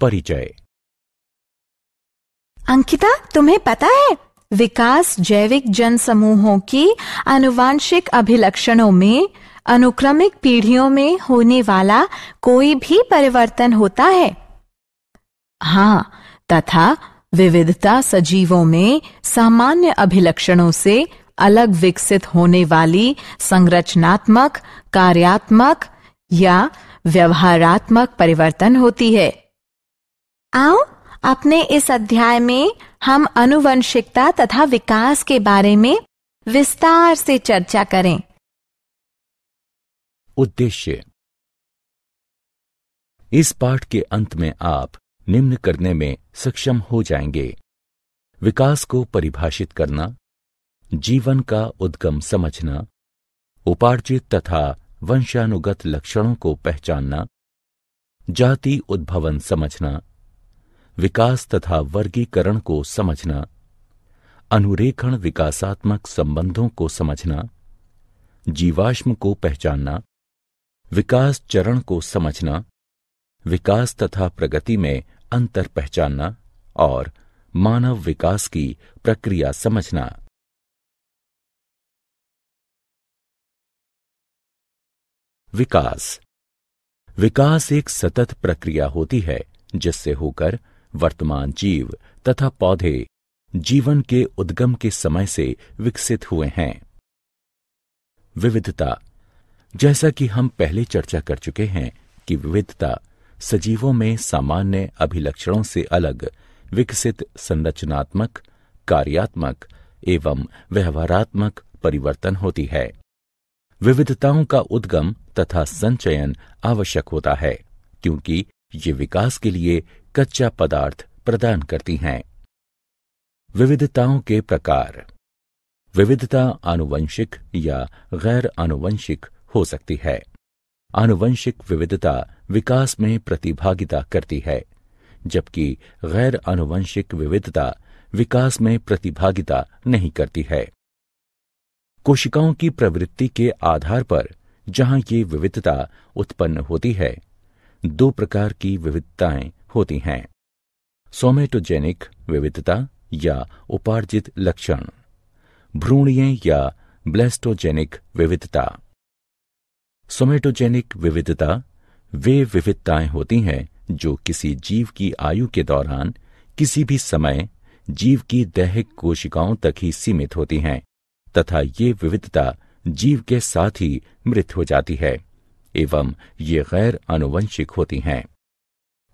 परिचय अंकिता तुम्हें पता है विकास जैविक जन समूहों की अनुवांशिक अभिलक्षणों में अनुक्रमिक पीढ़ियों में होने वाला कोई भी परिवर्तन होता है हाँ तथा विविधता सजीवों में सामान्य अभिलक्षणों से अलग विकसित होने वाली संरचनात्मक कार्यात्मक या व्यवहारात्मक परिवर्तन होती है आओ अपने इस अध्याय में हम अनुवंशिकता तथा विकास के बारे में विस्तार से चर्चा करें उद्देश्य इस पाठ के अंत में आप निम्न करने में सक्षम हो जाएंगे विकास को परिभाषित करना जीवन का उद्गम समझना उपार्जित तथा वंशानुगत लक्षणों को पहचानना जाति उद्भवन समझना विकास तथा वर्गीकरण को समझना अनुरेखण विकासात्मक संबंधों को समझना जीवाश्म को पहचानना विकास चरण को समझना विकास तथा प्रगति में अंतर पहचानना और मानव विकास की प्रक्रिया समझना विकास विकास एक सतत प्रक्रिया होती है जिससे होकर वर्तमान जीव तथा पौधे जीवन के उद्गम के समय से विकसित हुए हैं विविधता जैसा कि हम पहले चर्चा कर चुके हैं कि विविधता सजीवों में सामान्य अभिलक्षणों से अलग विकसित संरचनात्मक कार्यात्मक एवं व्यवहारात्मक परिवर्तन होती है विविधताओं का उद्गम तथा संचयन आवश्यक होता है क्योंकि ये विकास के लिए कच्चा पदार्थ प्रदान करती हैं विविधताओं के प्रकार विविधता आनुवंशिक या गैर आनुवंशिक हो सकती है आनुवंशिक विविधता विकास में प्रतिभागिता करती है जबकि गैर आनुवंशिक विविधता विकास में प्रतिभागिता नहीं करती है कोशिकाओं की प्रवृत्ति के आधार पर जहां ये विविधता उत्पन्न होती है दो प्रकार की विविधताएं होती हैं सोमेटोजेनिक विविधता या उपार्जित लक्षण भ्रूणीय या ब्लेस्टोजेनिक विविधता सोमेटोजेनिक विविधता वे विविधताएं होती हैं जो किसी जीव की आयु के दौरान किसी भी समय जीव की दैहिक कोशिकाओं तक ही सीमित होती हैं तथा ये विविधता जीव के साथ ही मृत हो जाती है एवं ये गैर अनुवंशिक होती हैं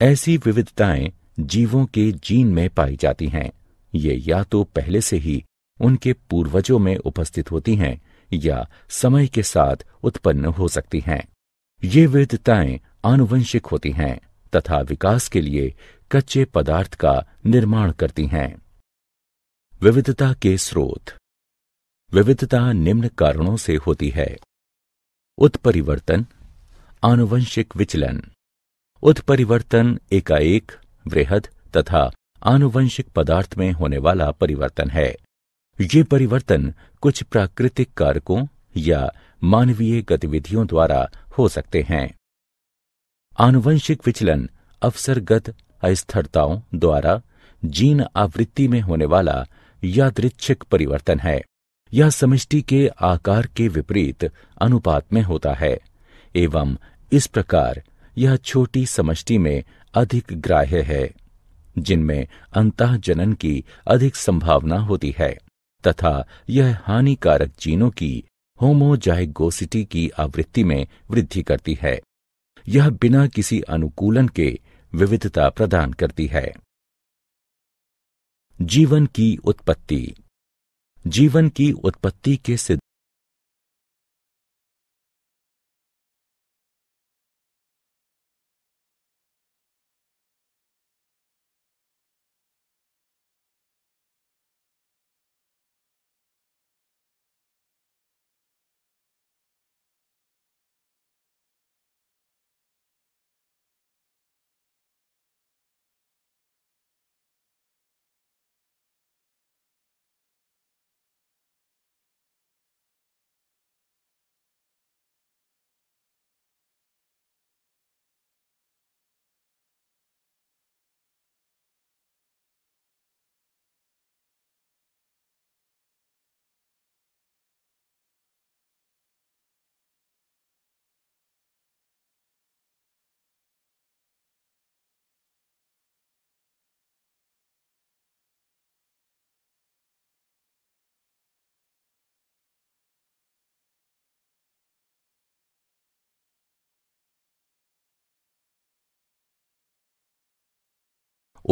ऐसी विविधताएं जीवों के जीन में पाई जाती हैं ये या तो पहले से ही उनके पूर्वजों में उपस्थित होती हैं या समय के साथ उत्पन्न हो सकती हैं ये विविधताएं आनुवंशिक होती हैं तथा विकास के लिए कच्चे पदार्थ का निर्माण करती हैं विविधता के स्रोत विविधता निम्न कारणों से होती है उत्परिवर्तन आनुवंशिक विचलन उत्परिवर्तन एकाएक वृहद तथा आनुवंशिक पदार्थ में होने वाला परिवर्तन है ये परिवर्तन कुछ प्राकृतिक कारकों या मानवीय गतिविधियों द्वारा हो सकते हैं आनुवंशिक विचलन अवसरगत अस्थिरताओं द्वारा जीन आवृत्ति में होने वाला यादृच्छिक परिवर्तन है यह समिष्टि के आकार के विपरीत अनुपात में होता है एवं इस प्रकार यह छोटी समष्टि में अधिक ग्राह्य है जिनमें अंतः जनन की अधिक संभावना होती है तथा यह हानिकारक जीनों की होमोजाइगोसिटी की आवृत्ति में वृद्धि करती है यह बिना किसी अनुकूलन के विविधता प्रदान करती है जीवन की उत्पत्ति जीवन की उत्पत्ति के सिद्ध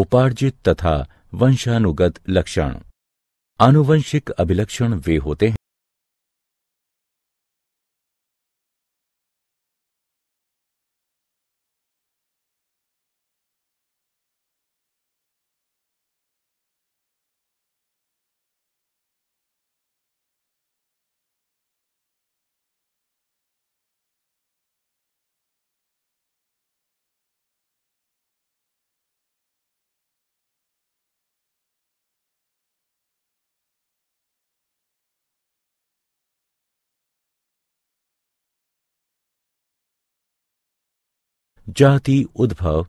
उपार्जित तथा वंशानुगत लक्षण आनुवंशिक अभिलक्षण वे होते हैं जाति उद्भव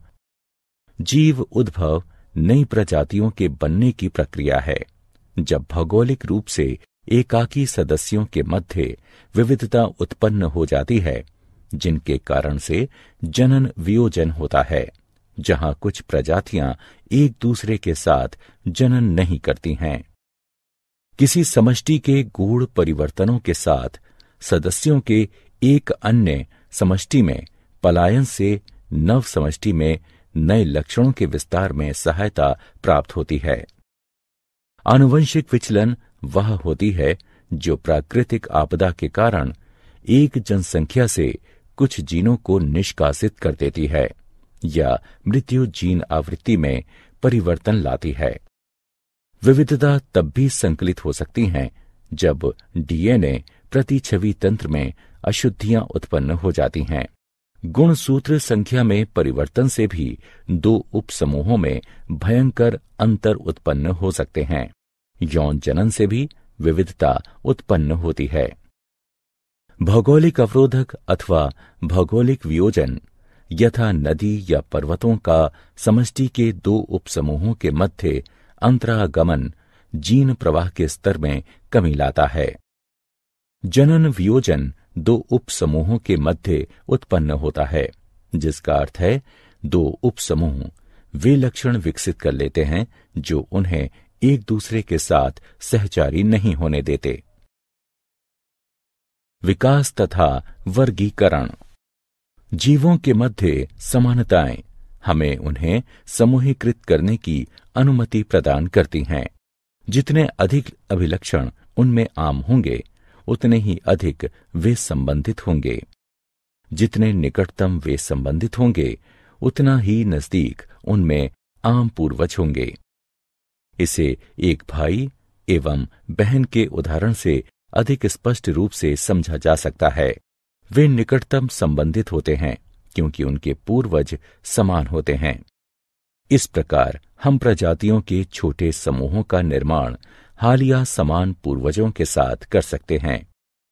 जीव उद्भव नई प्रजातियों के बनने की प्रक्रिया है जब भौगोलिक रूप से एकाकी सदस्यों के मध्य विविधता उत्पन्न हो जाती है जिनके कारण से जनन वियोजन होता है जहां कुछ प्रजातियां एक दूसरे के साथ जनन नहीं करती हैं किसी समष्टि के गूढ़ परिवर्तनों के साथ सदस्यों के एक अन्य समष्टि में पलायन से नव समष्टि में नए लक्षणों के विस्तार में सहायता प्राप्त होती है आनुवंशिक विचलन वह होती है जो प्राकृतिक आपदा के कारण एक जनसंख्या से कुछ जीनों को निष्कासित कर देती है या मृत्यु जीन आवृत्ति में परिवर्तन लाती है विविधता तब भी संकलित हो सकती हैं जब डीएनए प्रतिछवि तंत्र में अशुद्धियां उत्पन्न हो जाती हैं गुणसूत्र संख्या में परिवर्तन से भी दो उपसमूहों में भयंकर अंतर उत्पन्न हो सकते हैं यौन जनन से भी विविधता उत्पन्न होती है भौगोलिक अवरोधक अथवा भौगोलिक वियोजन यथा नदी या पर्वतों का समष्टि के दो उपसमूहों के मध्य अंतरागमन जीन प्रवाह के स्तर में कमी लाता है जनन वियोजन दो उपसमूहों के मध्य उत्पन्न होता है जिसका अर्थ है दो उपसमूह वे लक्षण विकसित कर लेते हैं जो उन्हें एक दूसरे के साथ सहचारी नहीं होने देते विकास तथा वर्गीकरण जीवों के मध्य समानताएं हमें उन्हें समूहीकृत करने की अनुमति प्रदान करती हैं जितने अधिक अभिलक्षण उनमें आम होंगे उतने ही अधिक वे संबंधित होंगे जितने निकटतम वे संबंधित होंगे उतना ही नजदीक उनमें आम पूर्वज होंगे इसे एक भाई एवं बहन के उदाहरण से अधिक स्पष्ट रूप से समझा जा सकता है वे निकटतम संबंधित होते हैं क्योंकि उनके पूर्वज समान होते हैं इस प्रकार हम प्रजातियों के छोटे समूहों का निर्माण हालिया समान पूर्वजों के साथ कर सकते हैं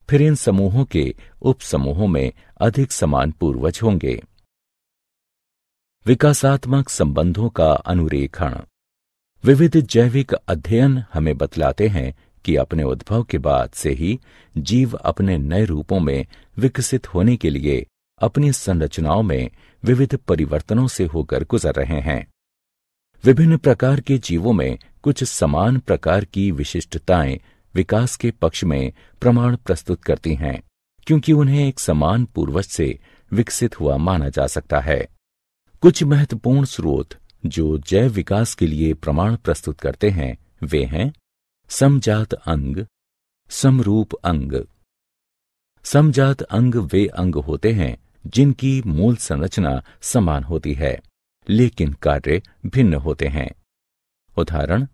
फिर इन समूहों के उपसमूहों में अधिक समान पूर्वज होंगे विकासात्मक संबंधों का अनुरेखण विविध जैविक अध्ययन हमें बतलाते हैं कि अपने उद्भव के बाद से ही जीव अपने नए रूपों में विकसित होने के लिए अपनी संरचनाओं में विविध परिवर्तनों से होकर गुजर रहे हैं विभिन्न प्रकार के जीवों में कुछ समान प्रकार की विशिष्टताएं विकास के पक्ष में प्रमाण प्रस्तुत करती हैं क्योंकि उन्हें एक समान पूर्वज से विकसित हुआ माना जा सकता है कुछ महत्वपूर्ण स्रोत जो जैव विकास के लिए प्रमाण प्रस्तुत करते हैं वे हैं समजात अंग समरूप अंग समजात अंग वे अंग होते हैं जिनकी मूल संरचना समान होती है लेकिन कार्य भिन्न होते हैं उदाहरण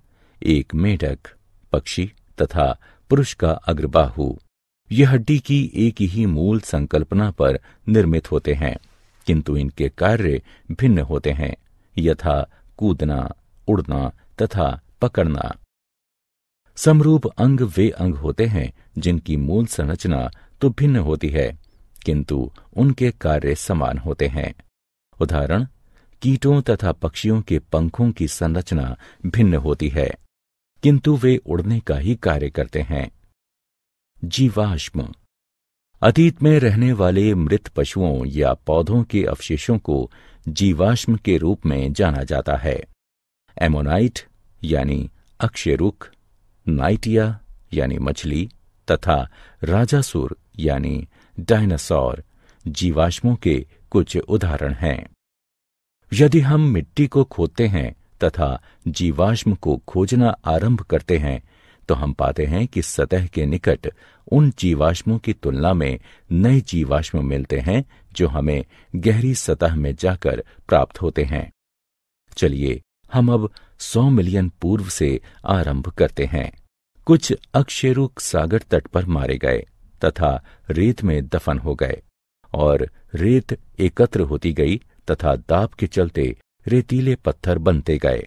एक मेढक पक्षी तथा पुरुष का अग्रबाहु ये हड्डी की एक ही मूल संकल्पना पर निर्मित होते हैं किंतु इनके कार्य भिन्न होते हैं यथा कूदना उड़ना तथा पकड़ना समरूप अंग वे अंग होते हैं जिनकी मूल संरचना तो भिन्न होती है किंतु उनके कार्य समान होते हैं उदाहरण कीटों तथा पक्षियों के पंखों की संरचना भिन्न होती है किंतु वे उड़ने का ही कार्य करते हैं जीवाश्म अतीत में रहने वाले मृत पशुओं या पौधों के अवशेषों को जीवाश्म के रूप में जाना जाता है एमोनाइट यानी अक्षयरुख नाइटिया यानी मछली तथा राजासुर यानी डायनासोर जीवाश्मों के कुछ उदाहरण हैं यदि हम मिट्टी को खोदते हैं तथा जीवाश्म को खोजना आरंभ करते हैं तो हम पाते हैं कि सतह के निकट उन जीवाश्मों की तुलना में नए जीवाश्म मिलते हैं जो हमें गहरी सतह में जाकर प्राप्त होते हैं चलिए हम अब 100 मिलियन पूर्व से आरंभ करते हैं कुछ अक्षेरुक सागर तट पर मारे गए तथा रेत में दफन हो गए और रेत एकत्र होती गई तथा दाब के चलते रेतीले पत्थर बनते गए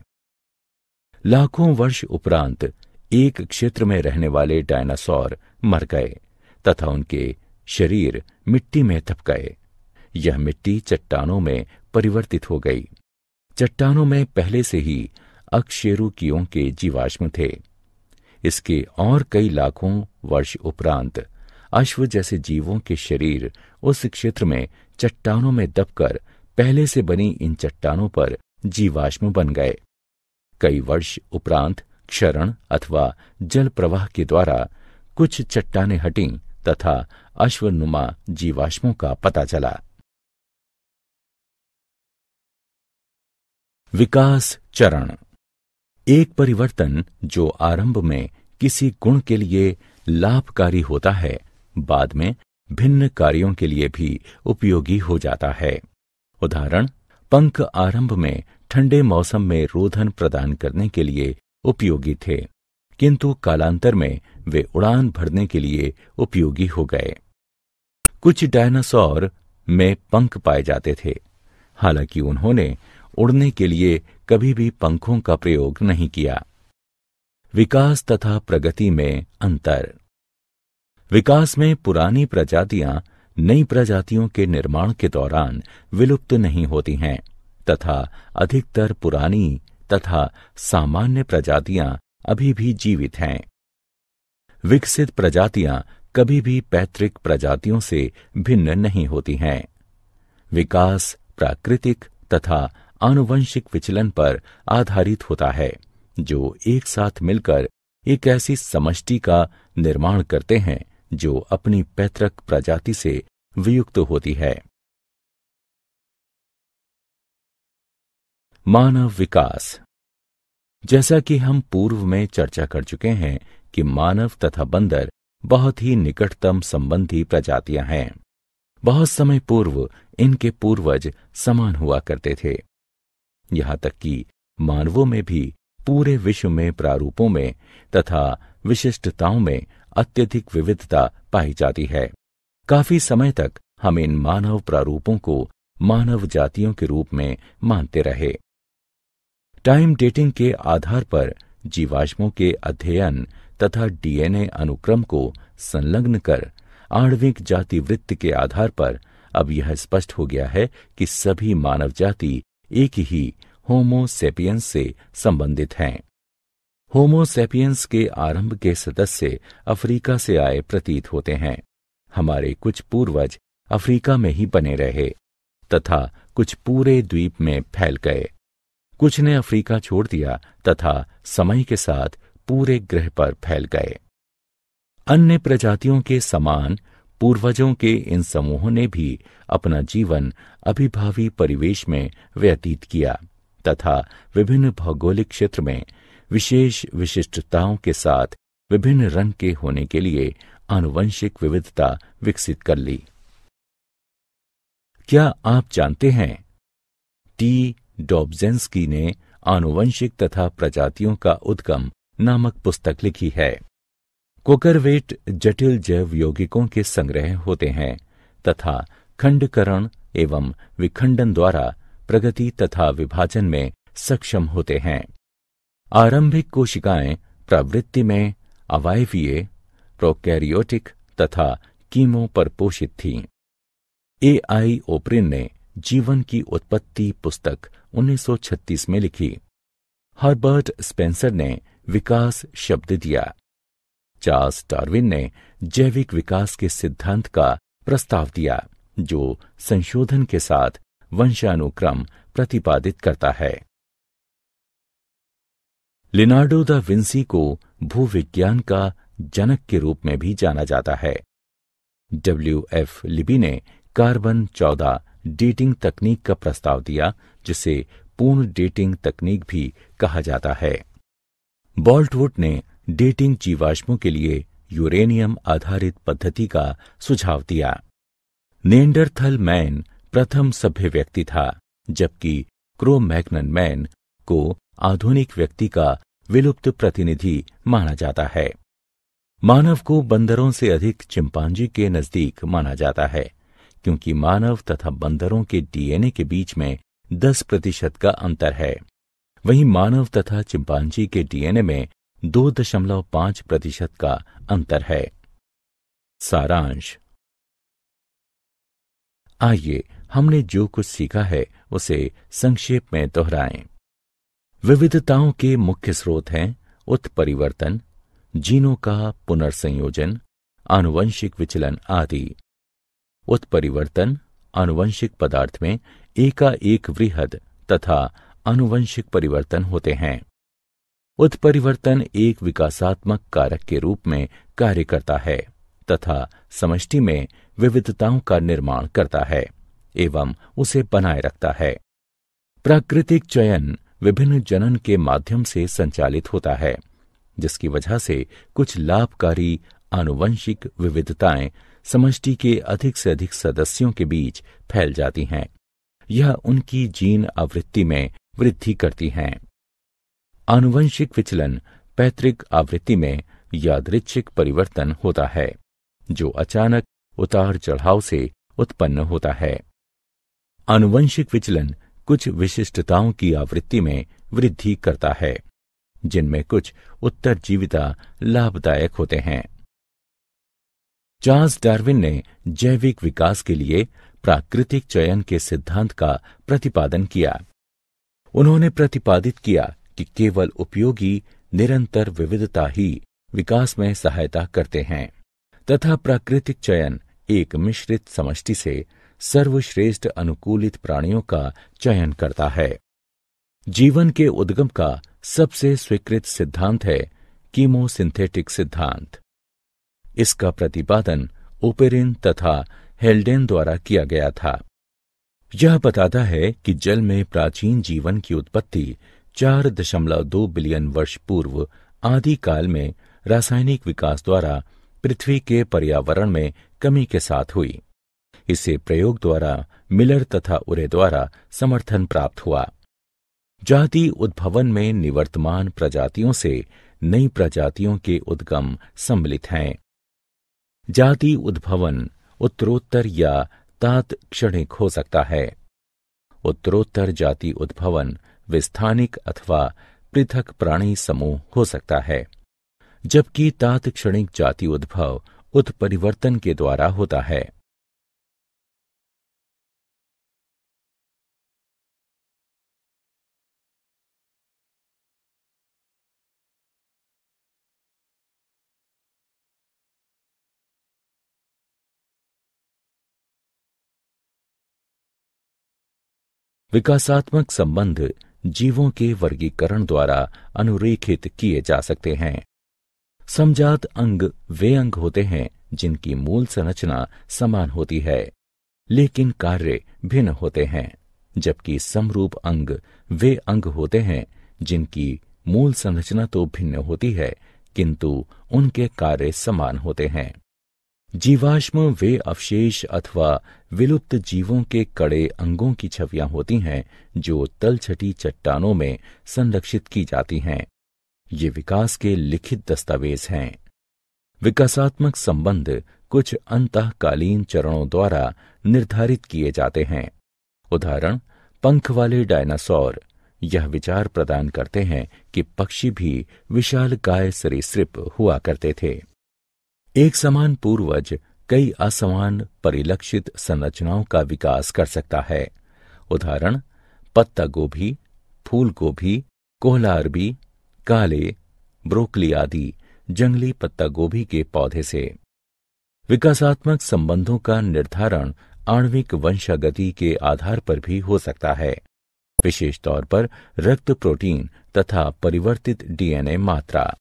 लाखों वर्ष उपरांत एक क्षेत्र में रहने वाले डायनासोर मर गए तथा उनके शरीर मिट्टी में थप गए यह मिट्टी चट्टानों में परिवर्तित हो गई चट्टानों में पहले से ही अक्षेरुकियों के जीवाश्म थे इसके और कई लाखों वर्ष उपरांत अश्व जैसे जीवों के शरीर उस क्षेत्र में चट्टानों में दबकर पहले से बनी इन चट्टानों पर जीवाश्म बन गए कई वर्ष उपरांत क्षरण अथवा जल प्रवाह के द्वारा कुछ चट्टाने हटी तथा अश्वनुमा जीवाश्मों का पता चला विकास चरण एक परिवर्तन जो आरंभ में किसी गुण के लिए लाभकारी होता है बाद में भिन्न कार्यों के लिए भी उपयोगी हो जाता है उदाहरण पंख आरंभ में ठंडे मौसम में रोधन प्रदान करने के लिए उपयोगी थे किंतु कालांतर में वे उड़ान भरने के लिए उपयोगी हो गए कुछ डायनासोर में पंख पाए जाते थे हालांकि उन्होंने उड़ने के लिए कभी भी पंखों का प्रयोग नहीं किया विकास तथा प्रगति में अंतर विकास में पुरानी प्रजातियां नई प्रजातियों के निर्माण के दौरान विलुप्त नहीं होती हैं तथा अधिकतर पुरानी तथा सामान्य प्रजातियां अभी भी जीवित हैं विकसित प्रजातियां कभी भी पैतृक प्रजातियों से भिन्न नहीं होती हैं विकास प्राकृतिक तथा आनुवंशिक विचलन पर आधारित होता है जो एक साथ मिलकर एक ऐसी समष्टि का निर्माण करते हैं जो अपनी पैतृक प्रजाति से वियुक्त होती है मानव विकास जैसा कि हम पूर्व में चर्चा कर चुके हैं कि मानव तथा बंदर बहुत ही निकटतम संबंधी प्रजातियां हैं बहुत समय पूर्व इनके पूर्वज समान हुआ करते थे यहां तक कि मानवों में भी पूरे विश्व में प्रारूपों में तथा विशिष्टताओं में अत्यधिक विविधता पाई जाती है काफी समय तक हम इन मानव प्रारूपों को मानव जातियों के रूप में मानते रहे टाइम डेटिंग के आधार पर जीवाश्मों के अध्ययन तथा डीएनए अनुक्रम को संलग्न कर आणविक जाति वृत्त के आधार पर अब यह स्पष्ट हो गया है कि सभी मानव जाति एक ही होमोसेपियंस से संबंधित हैं होमोसेपियंस के आरंभ के सदस्य अफ्रीका से आए प्रतीत होते हैं हमारे कुछ पूर्वज अफ्रीका में ही बने रहे तथा कुछ पूरे द्वीप में फैल गए कुछ ने अफ्रीका छोड़ दिया तथा समय के साथ पूरे ग्रह पर फैल गए अन्य प्रजातियों के समान पूर्वजों के इन समूहों ने भी अपना जीवन अभिभावी परिवेश में व्यतीत किया तथा विभिन्न भौगोलिक क्षेत्र में विशेष विशिष्टताओं के साथ विभिन्न रंग के होने के लिए आनुवंशिक विविधता विकसित कर ली क्या आप जानते हैं टी डॉब्जेंस्की ने आनुवंशिक तथा प्रजातियों का उद्गम नामक पुस्तक लिखी है कोकरवेट जटिल जैव यौगिकों के संग्रह होते हैं तथा खंडकरण एवं विखंडन द्वारा प्रगति तथा विभाजन में सक्षम होते हैं आरंभिक कोशिकाएं प्रवृत्ति में अवायवीय प्रोकैरियोटिक तथा कीमो पर पोषित थीं ए आई ओपरिन ने जीवन की उत्पत्ति पुस्तक 1936 में लिखी हर्बर्ट स्पेंसर ने विकास शब्द दिया चार्ल्स डार्विन ने जैविक विकास के सिद्धांत का प्रस्ताव दिया जो संशोधन के साथ वंशानुक्रम प्रतिपादित करता है लिनार्डो द विंसी को भूविज्ञान का जनक के रूप में भी जाना जाता है डब्ल्यू एफ लिबी ने कार्बन चौदह डेटिंग तकनीक का प्रस्ताव दिया जिसे पूर्ण डेटिंग तकनीक भी कहा जाता है बॉल्टवुड ने डेटिंग जीवाश्मों के लिए यूरेनियम आधारित पद्धति का सुझाव दिया नेंडरथल मैन प्रथम सभ्य व्यक्ति था जबकि क्रोमैग्नन मैन को आधुनिक व्यक्ति का विलुप्त प्रतिनिधि माना जाता है मानव को बंदरों से अधिक चिंपांजी के नजदीक माना जाता है क्योंकि मानव तथा बंदरों के डीएनए के बीच में 10 प्रतिशत का अंतर है वहीं मानव तथा चिंपांजी के डीएनए में दो दशमलव पांच प्रतिशत का अंतर है सारांश आइए हमने जो कुछ सीखा है उसे संक्षेप में दोहराएं विविधताओं के मुख्य स्रोत हैं उत्परिवर्तन जीनों का पुनर्संयोजन आनुवंशिक विचलन आदि उत्परिवर्तन आनुवंशिक पदार्थ में एकाएक वृहद तथा आनुवंशिक परिवर्तन होते हैं उत्परिवर्तन एक विकासात्मक कारक के रूप में कार्य करता है तथा समष्टि में विविधताओं का निर्माण करता है एवं उसे बनाए रखता है प्राकृतिक चयन विभिन्न जनन के माध्यम से संचालित होता है जिसकी वजह से कुछ लाभकारी आनुवंशिक विविधताएं समष्टि के अधिक से अधिक सदस्यों के बीच फैल जाती हैं यह उनकी जीन आवृत्ति में वृद्धि करती हैं आनुवंशिक विचलन पैतृक आवृत्ति में यादृच्छिक परिवर्तन होता है जो अचानक उतार चढ़ाव से उत्पन्न होता है आनुवंशिक विचलन कुछ विशिष्टताओं की आवृत्ति में वृद्धि करता है जिनमें कुछ उत्तर जीविता लाभदायक होते हैं चार्ल्स डार्विन ने जैविक विकास के लिए प्राकृतिक चयन के सिद्धांत का प्रतिपादन किया उन्होंने प्रतिपादित किया कि केवल उपयोगी निरंतर विविधता ही विकास में सहायता करते हैं तथा प्राकृतिक चयन एक मिश्रित समष्टि से सर्वश्रेष्ठ अनुकूलित प्राणियों का चयन करता है जीवन के उद्गम का सबसे स्वीकृत सिद्धांत है कीमोसिंथेटिक सिद्धांत इसका प्रतिपादन ओपेरिन तथा हेल्डेन द्वारा किया गया था यह बताता है कि जल में प्राचीन जीवन की उत्पत्ति 4.2 बिलियन वर्ष पूर्व आदि काल में रासायनिक विकास द्वारा पृथ्वी के पर्यावरण में कमी के साथ हुई इसे प्रयोग द्वारा मिलर तथा उरे द्वारा समर्थन प्राप्त हुआ जाति उद्भवन में निवर्तमान प्रजातियों से नई प्रजातियों के उद्गम सम्मिलित हैं जाति उद्भवन उत्तरोत्तर या तात्क्षणिक हो सकता है उत्तरोत्तर जाति उद्भवन विस्थानिक अथवा पृथक प्राणी समूह हो सकता है जबकि तात्क्षणिक जाति उद्भव उत्परिवर्तन के द्वारा होता है विकासात्मक संबंध जीवों के वर्गीकरण द्वारा अनुरेखित किए जा सकते हैं समजात अंग वे अंग होते हैं जिनकी मूल संरचना समान होती है लेकिन कार्य भिन्न होते हैं जबकि समरूप अंग वे अंग होते हैं जिनकी मूल संरचना तो भिन्न होती है किंतु उनके कार्य समान होते हैं जीवाश्म वे अवशेष अथवा विलुप्त जीवों के कड़े अंगों की छवियां होती हैं जो तलछटी चट्टानों में संरक्षित की जाती हैं ये विकास के लिखित दस्तावेज हैं विकासात्मक संबंध कुछ अंतकालीन चरणों द्वारा निर्धारित किए जाते हैं उदाहरण पंख वाले डायनासोर यह विचार प्रदान करते हैं कि पक्षी भी विशाल गाय सरीसृप हुआ करते थे एक समान पूर्वज कई असमान परिलक्षित संरचनाओं का विकास कर सकता है उदाहरण पत्ता गोभी फूल गोभी कोहला अरबी काले ब्रोकली आदि जंगली पत्ता गोभी के पौधे से विकासात्मक संबंधों का निर्धारण आणविक वंशागति के आधार पर भी हो सकता है विशेष तौर पर रक्त प्रोटीन तथा परिवर्तित डीएनए मात्रा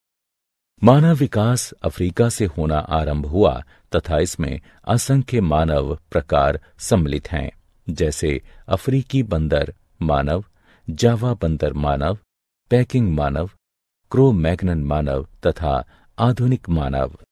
मानव विकास अफ्रीका से होना आरंभ हुआ तथा इसमें असंख्य मानव प्रकार सम्मिलित हैं जैसे अफ्रीकी बंदर मानव जावा बंदर मानव पैकिंग मानव क्रो मैग्नन मानव तथा आधुनिक मानव